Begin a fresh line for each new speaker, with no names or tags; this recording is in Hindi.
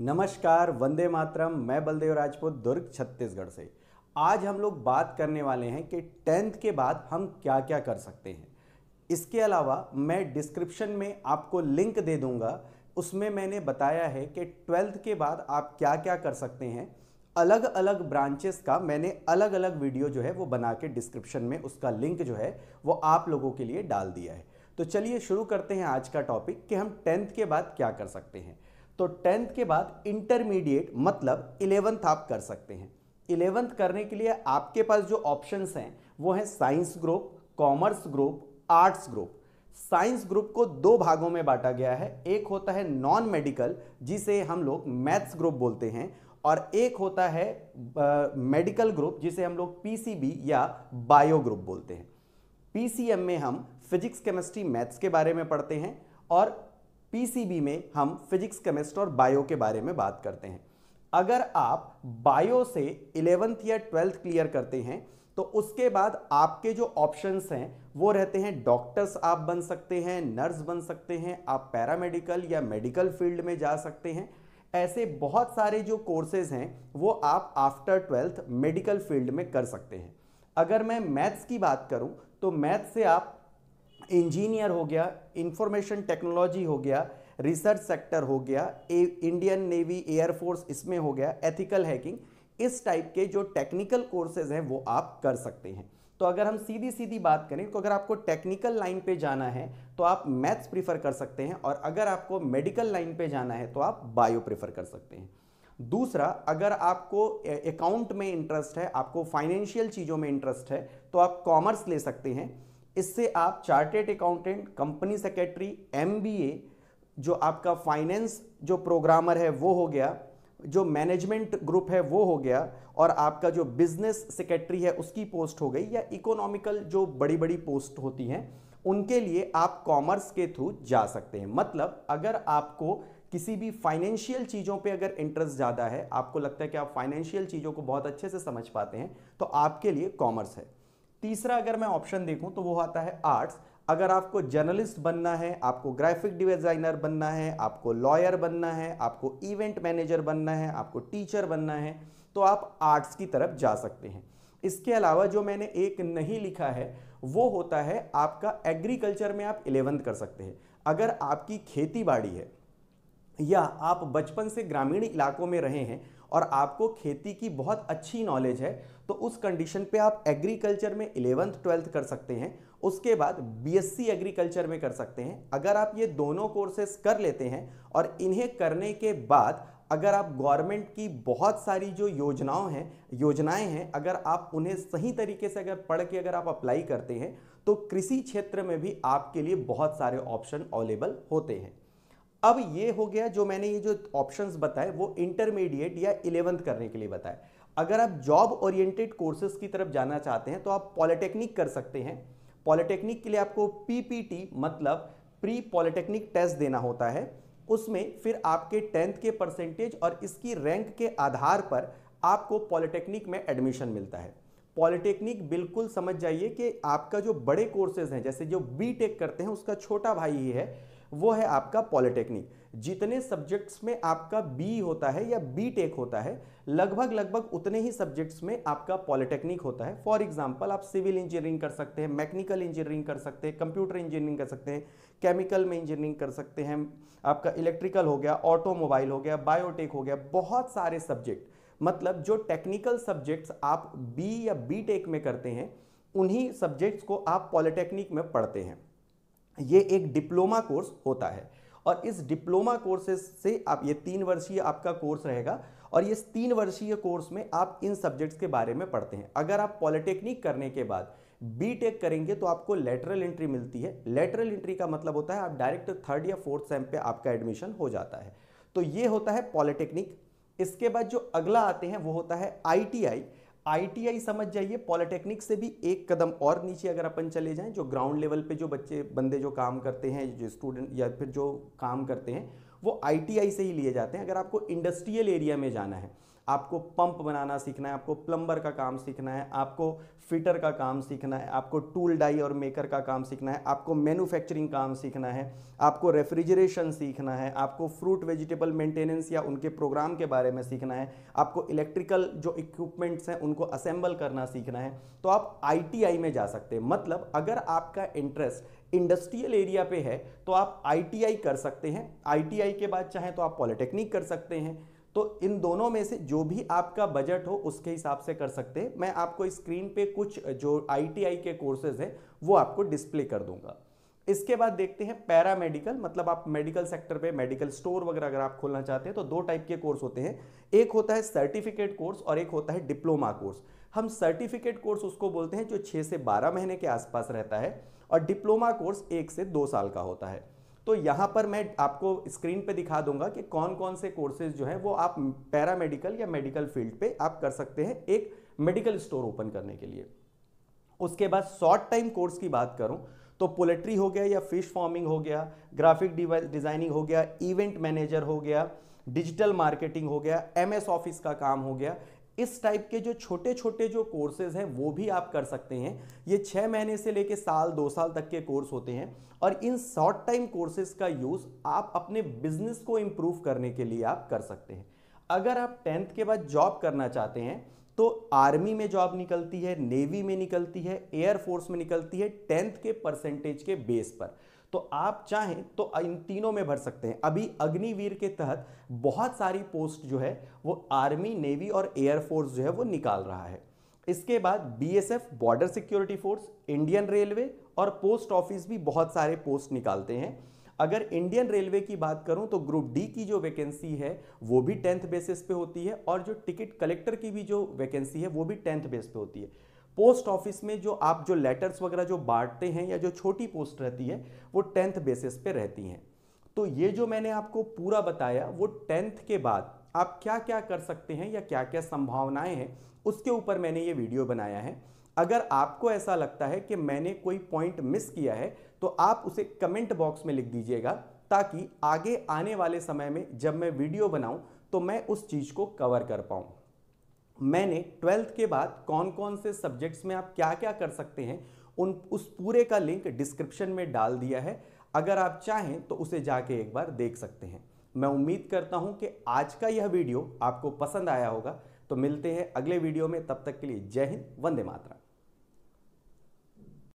नमस्कार वंदे मातरम मैं बलदेव राजपूत दुर्ग छत्तीसगढ़ से आज हम लोग बात करने वाले हैं कि टेंथ के बाद हम क्या क्या कर सकते हैं इसके अलावा मैं डिस्क्रिप्शन में आपको लिंक दे दूंगा उसमें मैंने बताया है कि ट्वेल्थ के बाद आप क्या क्या कर सकते हैं अलग अलग ब्रांचेस का मैंने अलग अलग वीडियो जो है वो बना के डिस्क्रिप्शन में उसका लिंक जो है वो आप लोगों के लिए डाल दिया है तो चलिए शुरू करते हैं आज का टॉपिक कि हम टेंथ के बाद क्या कर सकते हैं तो टेंथ के बाद इंटरमीडिएट मतलब इलेवंथ आप कर सकते हैं इलेवंथ करने के लिए आपके पास जो ऑप्शंस हैं वो हैं science group commerce group arts group science group को दो भागों में बांटा गया है एक होता है नॉन मेडिकल जिसे हम लोग मैथ्स ग्रुप बोलते हैं और एक होता है मेडिकल ग्रुप जिसे हम लोग पीसीबी या बायो ग्रुप बोलते हैं पीसीएम में हम फिजिक्स केमिस्ट्री मैथ्स के बारे में पढ़ते हैं और पीसीबी में हम फिजिक्स केमिस्ट्री और बायो के बारे में बात करते हैं अगर आप बायो से इलेवेंथ या ट्वेल्थ क्लियर करते हैं तो उसके बाद आपके जो ऑप्शंस हैं वो रहते हैं डॉक्टर्स आप बन सकते हैं नर्स बन सकते हैं आप पैरामेडिकल या मेडिकल फील्ड में जा सकते हैं ऐसे बहुत सारे जो कोर्सेज हैं वो आप आफ्टर ट्वेल्थ मेडिकल फील्ड में कर सकते हैं अगर मैं मैथ्स की बात करूं तो मैथ्स से आप इंजीनियर हो गया इंफॉर्मेशन टेक्नोलॉजी हो गया रिसर्च सेक्टर हो गया ए, इंडियन नेवी एयरफोर्स इसमें हो गया एथिकल हैकिंग इस टाइप के जो टेक्निकल कोर्सेज हैं वो आप कर सकते हैं तो अगर हम सीधी सीधी बात करें तो अगर आपको टेक्निकल लाइन पे जाना है तो आप मैथ्स प्रीफर कर सकते हैं और अगर आपको मेडिकल लाइन पे जाना है तो आप बायो प्रीफर कर सकते हैं दूसरा अगर आपको अकाउंट में इंटरेस्ट है आपको फाइनेंशियल चीज़ों में इंटरेस्ट है तो आप कॉमर्स ले सकते हैं इससे आप chartered accountant company secretary MBA जो आपका फाइनेंस जो प्रोग्रामर है वो हो गया जो मैनेजमेंट ग्रुप है वो हो गया और आपका जो बिजनेस सेक्रेटरी है उसकी पोस्ट हो गई या इकोनॉमिकल जो बड़ी बड़ी पोस्ट होती हैं उनके लिए आप कॉमर्स के थ्रू जा सकते हैं मतलब अगर आपको किसी भी फाइनेंशियल चीज़ों पे अगर इंटरेस्ट ज़्यादा है आपको लगता है कि आप फाइनेंशियल चीज़ों को बहुत अच्छे से समझ पाते हैं तो आपके लिए कॉमर्स है तीसरा अगर मैं ऑप्शन देखूं तो वो आता है आर्ट्स अगर आपको जर्नलिस्ट बनना है आपको ग्राफिक डिजाइनर बनना है आपको लॉयर बनना है आपको इवेंट मैनेजर बनना है आपको टीचर बनना है तो आप आर्ट्स की तरफ जा सकते हैं इसके अलावा जो मैंने एक नहीं लिखा है वो होता है आपका एग्रीकल्चर में आप इलेवंथ कर सकते हैं अगर आपकी खेती बाड़ी है या आप बचपन से ग्रामीण इलाकों में रहे हैं और आपको खेती की बहुत अच्छी नॉलेज है तो उस कंडीशन पे आप एग्रीकल्चर में इलेवंथ ट्वेल्थ कर सकते हैं उसके बाद बीएससी एग्रीकल्चर में कर सकते हैं अगर आप ये दोनों कोर्सेस कर लेते हैं और इन्हें करने के बाद अगर आप गवर्नमेंट की बहुत सारी जो योजनाओं हैं योजनाएं हैं अगर आप उन्हें सही तरीके से अगर पढ़ के अगर आप अप्लाई करते हैं तो कृषि क्षेत्र में भी आपके लिए बहुत सारे ऑप्शन अवेलेबल होते हैं अब ये हो गया जो मैंने ये जो ऑप्शंस बताए वो इंटरमीडिएट या इलेवंथ करने के लिए बताए अगर आप जॉब ओरिएंटेड कोर्सेज की तरफ जाना चाहते हैं तो आप पॉलिटेक्निक कर सकते हैं पॉलिटेक्निक के लिए आपको पीपीटी मतलब प्री पॉलिटेक्निक टेस्ट देना होता है उसमें फिर आपके टेंथ के परसेंटेज और इसकी रैंक के आधार पर आपको पॉलिटेक्निक में एडमिशन मिलता है पॉलिटेक्निक बिल्कुल समझ जाइए कि आपका जो बड़े कोर्सेज हैं जैसे जो बी टेक करते हैं उसका छोटा भाई ही है वो है आपका पॉलिटेक्निक जितने सब्जेक्ट्स में आपका बी होता है या बी टेक होता है लगभग लगभग उतने ही सब्जेक्ट्स में आपका पॉलिटेक्निक होता है फॉर एग्जाम्पल आप सिविल इंजीनियरिंग कर सकते हैं मैकेनिकल इंजीनियरिंग कर सकते हैं कंप्यूटर इंजीनियरिंग कर सकते हैं केमिकल में इंजीनियरिंग कर सकते हैं आपका इलेक्ट्रिकल हो गया ऑटोमोबाइल हो गया बायोटेक हो गया बहुत सारे सब्जेक्ट मतलब जो टेक्निकल सब्जेक्ट्स आप बी या बी टेक में करते हैं उन्हीं सब्जेक्ट्स को आप पॉलिटेक्निक में पढ़ते हैं ये एक डिप्लोमा कोर्स होता है और इस डिप्लोमा कोर्सेज से आप ये तीन वर्षीय आपका कोर्स रहेगा और ये तीन वर्षीय कोर्स में आप इन सब्जेक्ट्स के बारे में पढ़ते हैं अगर आप पॉलिटेक्निक करने के बाद बी टेक करेंगे तो आपको लेटरल एंट्री मिलती है लेटरल एंट्री का मतलब होता है आप डायरेक्ट थर्ड या फोर्थ सेम पे आपका एडमिशन हो जाता है तो ये होता है पॉलिटेक्निक इसके बाद जो अगला आते हैं वो होता है आई आईटीआई समझ जाइए पॉलिटेक्निक से भी एक कदम और नीचे अगर अपन चले जाएं जो ग्राउंड लेवल पे जो बच्चे बंदे जो काम करते हैं जो स्टूडेंट या फिर जो काम करते हैं वो आईटीआई से ही लिए जाते हैं अगर आपको इंडस्ट्रियल एरिया में जाना है आपको पंप बनाना सीखना है आपको प्लम्बर का काम सीखना है आपको फिटर का काम सीखना है आपको टूल डाई और मेकर का काम सीखना है आपको मैन्युफैक्चरिंग काम सीखना है आपको रेफ्रिजरेशन सीखना है आपको फ्रूट वेजिटेबल मेंटेनेंस या उनके प्रोग्राम के बारे में सीखना है आपको इलेक्ट्रिकल जो इक्विपमेंट्स हैं उनको असेंबल करना सीखना है तो आप आई में जा सकते हैं मतलब अगर आपका इंटरेस्ट इंडस्ट्रियल एरिया पे है तो आप आईटीआई कर सकते हैं आईटीआई के बाद चाहें तो आप पॉलिटेक्निक कर सकते हैं तो इन दोनों में से जो भी आपका बजट हो उसके हिसाब से कर सकते हैं मैं आपको स्क्रीन पे कुछ जो आईटीआई के कोर्सेज हैं वो आपको डिस्प्ले कर दूंगा इसके बाद देखते हैं पैरा मेडिकल मतलब आप मेडिकल सेक्टर पे मेडिकल स्टोर वगैरह अगर आप खोलना चाहते हैं तो दो टाइप के कोर्स होते हैं एक होता है सर्टिफिकेट कोर्स और एक होता है डिप्लोमा कोर्स हम सर्टिफिकेट कोर्स उसको बोलते हैं जो छः से बारह महीने के आसपास रहता है और डिप्लोमा कोर्स एक से दो साल का होता है तो यहाँ पर मैं आपको स्क्रीन पे दिखा दूंगा कि कौन कौन से कोर्सेज जो हैं वो आप पैरामेडिकल या मेडिकल फील्ड पे आप कर सकते हैं एक मेडिकल स्टोर ओपन करने के लिए उसके बाद शॉर्ट टाइम कोर्स की बात करूँ तो पोलेट्री हो गया या फिश फार्मिंग हो गया ग्राफिक डिज़ाइनिंग हो गया इवेंट मैनेजर हो गया डिजिटल मार्केटिंग हो गया एमएस ऑफिस का काम हो गया इस टाइप के जो छोटे छोटे जो कोर्सेज हैं वो भी आप कर सकते हैं ये छः महीने से लेके साल दो साल तक के कोर्स होते हैं और इन शॉर्ट टाइम कोर्सेज का यूज़ आप अपने बिजनेस को इम्प्रूव करने के लिए आप कर सकते हैं अगर आप टेंथ के बाद जॉब करना चाहते हैं तो आर्मी में जॉब निकलती है नेवी में निकलती है एयरफोर्स में निकलती है टेंथ के परसेंटेज के बेस पर तो आप चाहें तो इन तीनों में भर सकते हैं अभी अग्निवीर के तहत बहुत सारी पोस्ट जो है वो आर्मी नेवी और एयरफोर्स जो है वो निकाल रहा है इसके बाद BSF border security force Indian railway और पोस्ट ऑफिस भी बहुत सारे पोस्ट निकालते हैं अगर इंडियन रेलवे की बात करूं तो ग्रुप डी की जो वैकेंसी है वो भी टेंथ बेसिस पे होती है और जो टिकट कलेक्टर की भी जो वैकेंसी है वो भी टेंथ बेस पे होती है पोस्ट ऑफिस में जो आप जो लेटर्स वगैरह जो बांटते हैं या जो छोटी पोस्ट रहती है वो टेंथ बेसिस पे रहती हैं तो ये जो मैंने आपको पूरा बताया वो टेंथ के बाद आप क्या क्या कर सकते हैं या क्या क्या संभावनाएं हैं उसके ऊपर मैंने ये वीडियो बनाया है अगर आपको ऐसा लगता है कि मैंने कोई पॉइंट मिस किया है तो आप उसे कमेंट बॉक्स में लिख दीजिएगा ताकि आगे आने वाले समय में जब मैं वीडियो बनाऊं तो मैं उस चीज़ को कवर कर पाऊँ मैंने ट्वेल्थ के बाद कौन कौन से सब्जेक्ट्स में आप क्या क्या कर सकते हैं उन उस पूरे का लिंक डिस्क्रिप्शन में डाल दिया है अगर आप चाहें तो उसे जाके एक बार देख सकते हैं मैं उम्मीद करता हूं कि आज का यह वीडियो आपको पसंद आया होगा तो मिलते हैं अगले वीडियो में तब तक के लिए जय हिंद वंदे मातरम